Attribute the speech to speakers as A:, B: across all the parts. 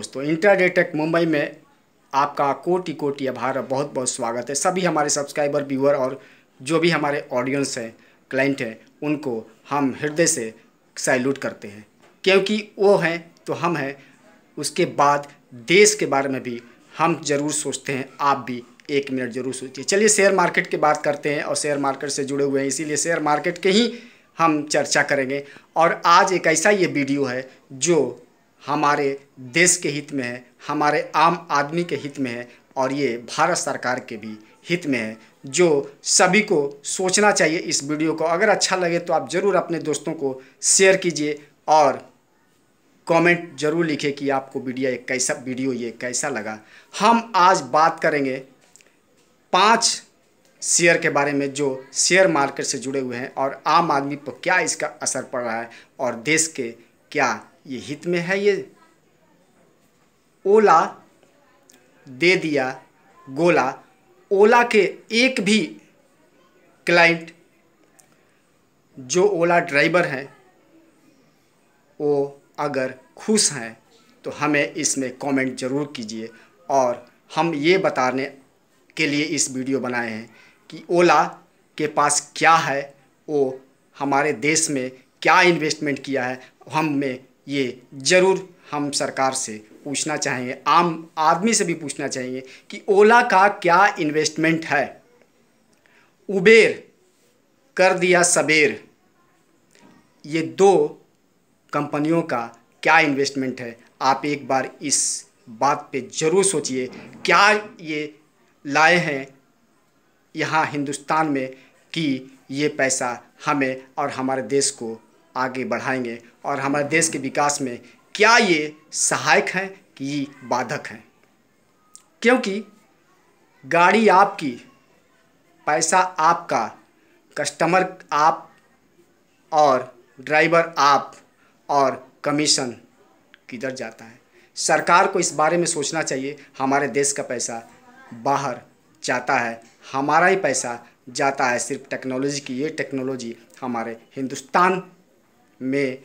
A: दोस्तों इंटरडेटेक मुंबई में आपका कोटि कोटि आभार बहुत बहुत स्वागत है सभी हमारे सब्सक्राइबर व्यूअर और जो भी हमारे ऑडियंस हैं क्लाइंट हैं उनको हम हृदय से सैल्यूट करते हैं क्योंकि वो हैं तो हम हैं उसके बाद देश के बारे में भी हम जरूर सोचते हैं आप भी एक मिनट जरूर सोचिए चलिए शेयर मार्केट की बात करते हैं और शेयर मार्केट से जुड़े हुए हैं इसीलिए शेयर मार्केट के ही हम चर्चा करेंगे और आज एक ऐसा ये वीडियो है जो हमारे देश के हित में है हमारे आम आदमी के हित में है और ये भारत सरकार के भी हित में है जो सभी को सोचना चाहिए इस वीडियो को अगर अच्छा लगे तो आप ज़रूर अपने दोस्तों को शेयर कीजिए और कमेंट जरूर लिखे कि आपको वीडियो ये कैसा वीडियो ये कैसा लगा हम आज बात करेंगे पांच शेयर के बारे में जो शेयर मार्केट से जुड़े हुए हैं और आम आदमी पर क्या इसका असर पड़ रहा है और देश के क्या ये हित में है ये ओला दे दिया गोला ओला के एक भी क्लाइंट जो ओला ड्राइवर हैं वो अगर खुश हैं तो हमें इसमें कमेंट ज़रूर कीजिए और हम ये बताने के लिए इस वीडियो बनाए हैं कि ओला के पास क्या है वो हमारे देश में क्या इन्वेस्टमेंट किया है हम में ये ज़रूर हम सरकार से पूछना चाहेंगे आम आदमी से भी पूछना चाहेंगे कि ओला का क्या इन्वेस्टमेंट है उबेर कर दिया सबेर ये दो कंपनियों का क्या इन्वेस्टमेंट है आप एक बार इस बात पे ज़रूर सोचिए क्या ये लाए हैं यहाँ हिंदुस्तान में कि ये पैसा हमें और हमारे देश को आगे बढ़ाएंगे और हमारे देश के विकास में क्या ये सहायक हैं कि बाधक हैं क्योंकि गाड़ी आपकी पैसा आपका कस्टमर आप और ड्राइवर आप और कमीशन किधर जाता है सरकार को इस बारे में सोचना चाहिए हमारे देश का पैसा बाहर जाता है हमारा ही पैसा जाता है सिर्फ टेक्नोलॉजी की ये टेक्नोलॉजी हमारे हिंदुस्तान में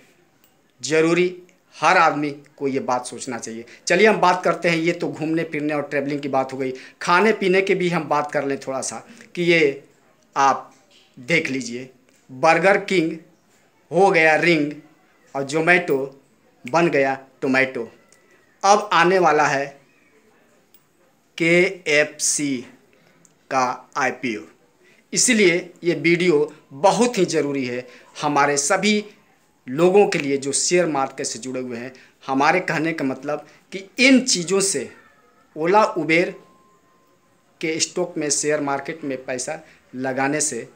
A: ज़रूरी हर आदमी को ये बात सोचना चाहिए चलिए हम बात करते हैं ये तो घूमने फिरने और ट्रैवलिंग की बात हो गई खाने पीने की भी हम बात कर लें थोड़ा सा कि ये आप देख लीजिए बर्गर किंग हो गया रिंग और जोमेटो बन गया टोमेटो अब आने वाला है के एफ सी का आई पी ओ इसलिए ये वीडियो बहुत ही ज़रूरी है हमारे सभी लोगों के लिए जो शेयर मार्केट से जुड़े हुए हैं हमारे कहने का मतलब कि इन चीज़ों से ओला उबेर के स्टॉक में शेयर मार्केट में पैसा लगाने से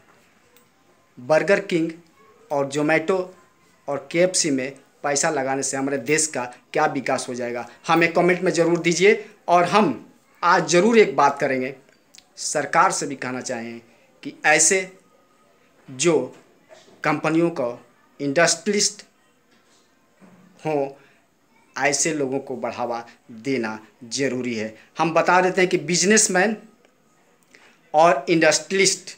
A: बर्गर किंग और जोमेटो और के में पैसा लगाने से हमारे देश का क्या विकास हो जाएगा हमें कमेंट में ज़रूर दीजिए और हम आज ज़रूर एक बात करेंगे सरकार से भी कहना चाहें कि ऐसे जो कंपनियों को इंडस्ट्रिस्ट हों ऐसे लोगों को बढ़ावा देना ज़रूरी है हम बता देते हैं कि बिजनेसमैन और इंडस्ट्रिस्ट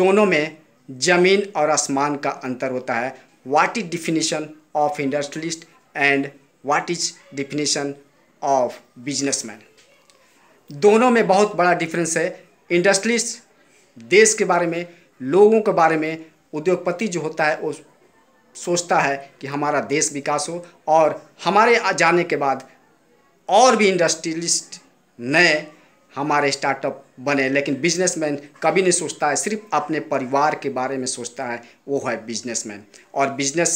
A: दोनों में ज़मीन और आसमान का अंतर होता है what is definition of industrialist and what is definition of businessman दोनों में बहुत बड़ा डिफरेंस है इंडस्ट्रियलिस्ट देश के बारे में लोगों के बारे में उद्योगपति जो होता है उस सोचता है कि हमारा देश विकास हो और हमारे जाने के बाद और भी इंडस्ट्रियलिस्ट नए हमारे स्टार्टअप बने लेकिन बिजनेसमैन कभी नहीं सोचता है सिर्फ अपने परिवार के बारे में सोचता है वो है बिजनेसमैन और बिजनेस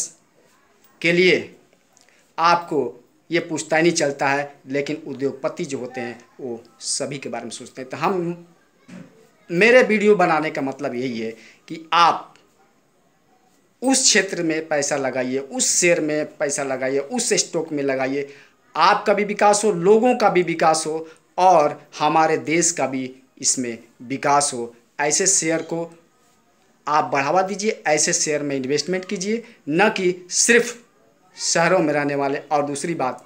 A: के लिए आपको ये पूछता ही नहीं चलता है लेकिन उद्योगपति जो होते हैं वो सभी के बारे में सोचते हैं तो हम मेरे वीडियो बनाने का मतलब यही है कि आप उस क्षेत्र में पैसा लगाइए उस शेयर में पैसा लगाइए उस स्टॉक में लगाइए आपका भी विकास हो लोगों का भी विकास हो और हमारे देश का भी इसमें विकास हो ऐसे शेयर को आप बढ़ावा दीजिए ऐसे शेयर में इन्वेस्टमेंट कीजिए न कि सिर्फ शहरों में रहने वाले और दूसरी बात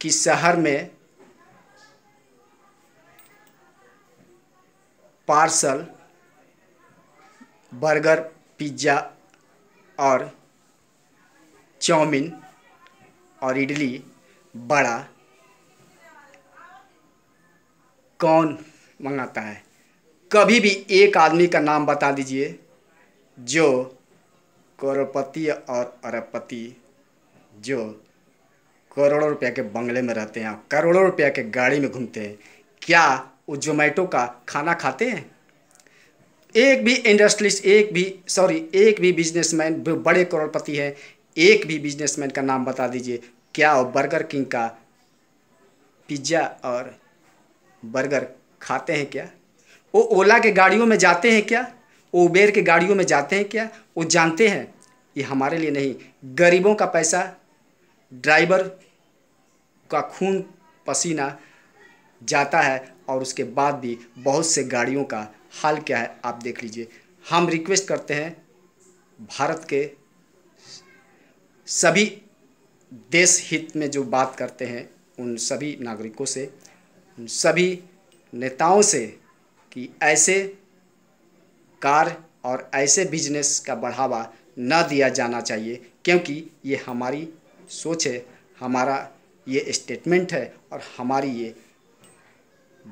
A: कि शहर में पार्सल बर्गर पिज्जा और चाउमीन और इडली बड़ा कौन मंगाता है कभी भी एक आदमी का नाम बता दीजिए जो करोड़पति और अरबपति जो करोड़ों रुपये के बंगले में रहते हैं करोड़ों रुपये के गाड़ी में घूमते हैं क्या वो जोमेटो का खाना खाते हैं एक भी इंडस्ट्रिस्ट एक भी सॉरी एक भी बिजनेसमैन बड़े करोड़पति हैं एक भी बिजनेसमैन का नाम बता दीजिए क्या वो बर्गर किंग का पिज्ज़ा और बर्गर खाते हैं क्या वो ओला के गाड़ियों में जाते हैं क्या वो उबेर के गाड़ियों में जाते हैं क्या वो जानते हैं ये हमारे लिए नहीं गरीबों का पैसा ड्राइवर का खून पसीना जाता है और उसके बाद भी बहुत से गाड़ियों का हाल क्या है आप देख लीजिए हम रिक्वेस्ट करते हैं भारत के सभी देश हित में जो बात करते हैं उन सभी नागरिकों से उन सभी नेताओं से कि ऐसे कार और ऐसे बिजनेस का बढ़ावा न दिया जाना चाहिए क्योंकि ये हमारी सोच है हमारा ये स्टेटमेंट है और हमारी ये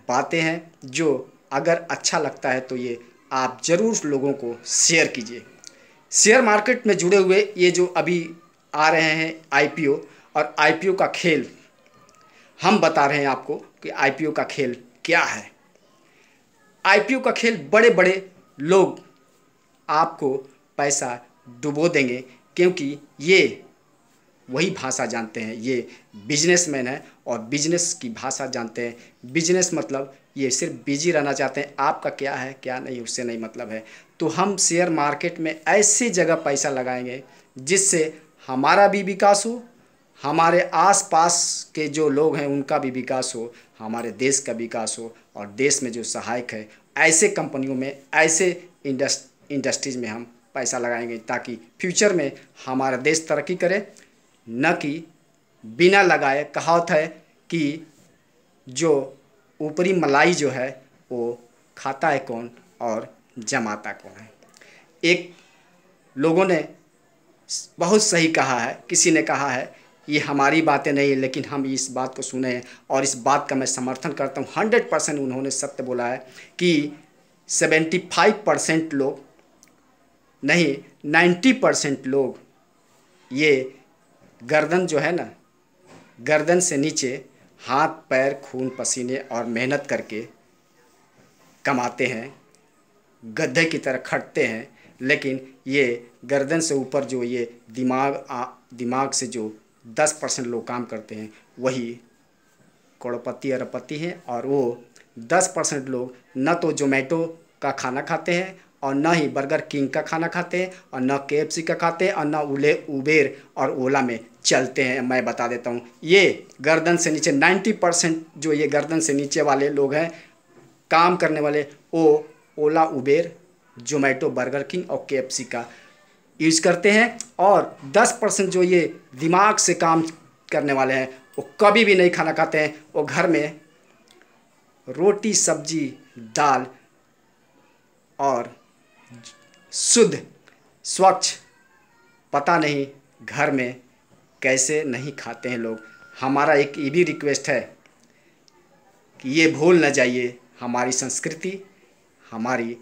A: बातें हैं जो अगर अच्छा लगता है तो ये आप ज़रूर लोगों को शेयर कीजिए शेयर मार्केट में जुड़े हुए ये जो अभी आ रहे हैं आईपीओ और आईपीओ का खेल हम बता रहे हैं आपको कि आईपीओ का खेल क्या है आईपीओ का खेल बड़े बड़े लोग आपको पैसा डुबो देंगे क्योंकि ये वही भाषा जानते हैं ये बिजनेसमैन है और बिजनेस की भाषा जानते हैं बिजनेस मतलब ये सिर्फ बिजी रहना चाहते हैं आपका क्या है क्या नहीं उससे नहीं मतलब है तो हम शेयर मार्केट में ऐसी जगह पैसा लगाएंगे जिससे हमारा भी विकास हो हमारे आसपास के जो लोग हैं उनका भी विकास हो हमारे देश का विकास हो और देश में जो सहायक है ऐसे कंपनियों में ऐसे इंडस्ट इंडस्ट्रीज में हम पैसा लगाएंगे ताकि फ्यूचर में हमारा देश तरक्की करे न कि बिना लगाए कहावत है कि जो ऊपरी मलाई जो है वो खाता है कौन और जमाता कौन है एक लोगों ने बहुत सही कहा है किसी ने कहा है ये हमारी बातें नहीं है लेकिन हम इस बात को सुने हैं और इस बात का मैं समर्थन करता हूँ हंड्रेड परसेंट उन्होंने सत्य बोला है कि सेवेंटी फाइव परसेंट लोग नहीं नाइन्टी परसेंट लोग ये गर्दन जो है ना गर्दन से नीचे हाथ पैर खून पसीने और मेहनत करके कमाते हैं गधे की तरह खटते हैं लेकिन ये गर्दन से ऊपर जो ये दिमाग आ, दिमाग से जो दस परसेंट लोग काम करते हैं वही करोड़पति अरबपति हैं और वो दस परसेंट लोग न तो जोमेटो का खाना खाते हैं और न ही बर्गर किंग का खाना खाते हैं और न के का खाते हैं और न उले उबेर और ओला में चलते हैं मैं बता देता हूँ ये गर्दन से नीचे 90 परसेंट जो ये गर्दन से नीचे वाले लोग हैं काम करने वाले वो Ola Uber Zomato Burger King और के का यूज करते हैं और 10 परसेंट जो ये दिमाग से काम करने वाले हैं वो कभी भी नहीं खाना खाते हैं वो घर में रोटी सब्जी दाल और शुद्ध स्वच्छ पता नहीं घर में कैसे नहीं खाते हैं लोग हमारा एक ये भी रिक्वेस्ट है कि ये भूल न जाइए हमारी संस्कृति हमारी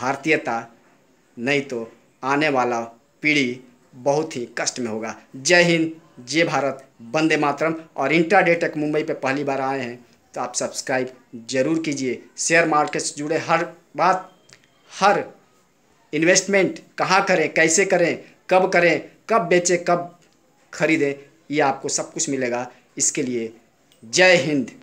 A: भारतीयता नहीं तो आने वाला पीढ़ी बहुत ही कष्ट में होगा जय हिंद जय भारत वंदे मातरम और इंटरडे तक मुंबई पे पहली बार आए हैं तो आप सब्सक्राइब जरूर कीजिए शेयर मार्केट से जुड़े हर बात हर इन्वेस्टमेंट कहाँ करें कैसे करें कब करें कब बेचें कब खरीदें ये आपको सब कुछ मिलेगा इसके लिए जय हिंद